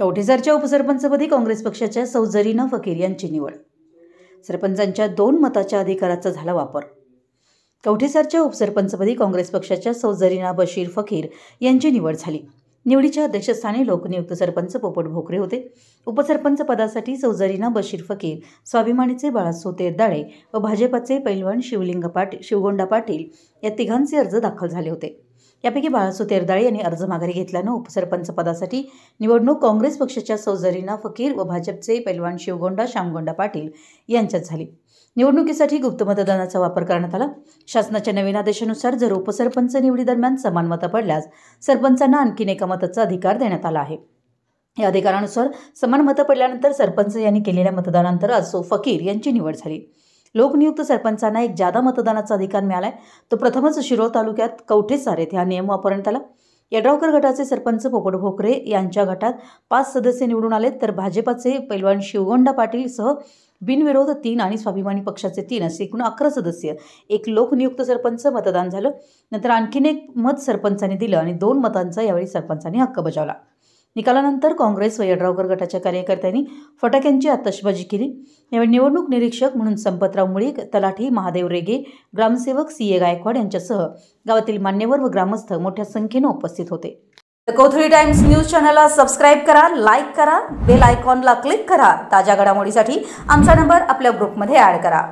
कवठेसरच्या उपसरपंचपदी काँग्रेस पक्षाच्या सौजरीना फकीर यांची निवड सरपंचांच्या दोन मताच्या अधिकाराचा झाला वापर कवठेसरच्या उपसरपंचपदी काँग्रेस पक्षाच्या सौजरीना बशीर फकीर यांची निवड झाली निवडीच्या अध्यक्षस्थानी लोकनियुक्त सरपंच पोपट भोकरे होते उपसरपंच पदासाठी सौजरीना बशीर फकीर स्वाभिमानीचे बाळासो दाळे व भाजपाचे पैलवान शिवलिंग पाटील शिवगोंडा पाटील या तिघांचे अर्ज दाखल झाले होते यापैकी बाळासू तेरदाळे यांनी अर्ज माघारी घेतल्यानं उपसरपंच पदासाठी निवडणूक काँग्रेस पक्षाच्या सौजरीना फकीर व भाजपचे पैलवान शिवगोंडा श्यामगोंडा पाटील यांच्यात झाली निवडणुकीसाठी गुप्त मतदानाचा वापर करण्यात आला शासनाच्या नवीन आदेशानुसार जर उपसरपंच निवडीदरम्यान समान मतं पडल्यास सरपंचांना आणखीन एका मताचा अधिकार देण्यात आला आहे या अधिकारानुसार समान मतं पडल्यानंतर सरपंच यांनी केलेल्या मतदानानंतर असो फकीर यांची निवड झाली लोकनियुक्त सरपंचांना एक जादा मतदानाचा अधिकार मिळाला आहे तो प्रथमच शिरोळ तालुक्यात कवठेसार येथे हा नियम वापरण्यात आला यड्रावकर गटाचे सरपंच पोपट भोकरे यांच्या गटात पाच सदस्य निवडून आले तर भाजपाचे पैलवान शिवगोंडा पाटील सह बिनविरोध तीन आणि स्वाभिमानी पक्षाचे तीन असे एकूण अकरा सदस्य एक लोकनियुक्त सरपंच मतदान झालं नंतर आणखीन एक मत सरपंचाने दिलं आणि दोन मतांचा यावेळी सरपंचांनी हक्क बजावला निकालानंतर काँग्रेस व यड्रावकर गटाच्या कार्यकर्त्यांनी फटाक्यांची आतषबाजी केली यावेळी निवडणूक निरीक्षक म्हणून संपतराव मुळीक तलाठी महादेव रेगे ग्रामसेवक सी ए गायकवाड यांच्यासह गावातील मान्यवर व ग्रामस्थ मोठ्या संख्येनं उपस्थित होते कोथळी टाइम्स न्यूज चॅनलला सबस्क्राईब करा लाईक करा बेल आयकॉनला क्लिक करा ताज्या घडामोडीसाठी आमचा नंबर आपल्या ग्रुपमध्ये ॲड करा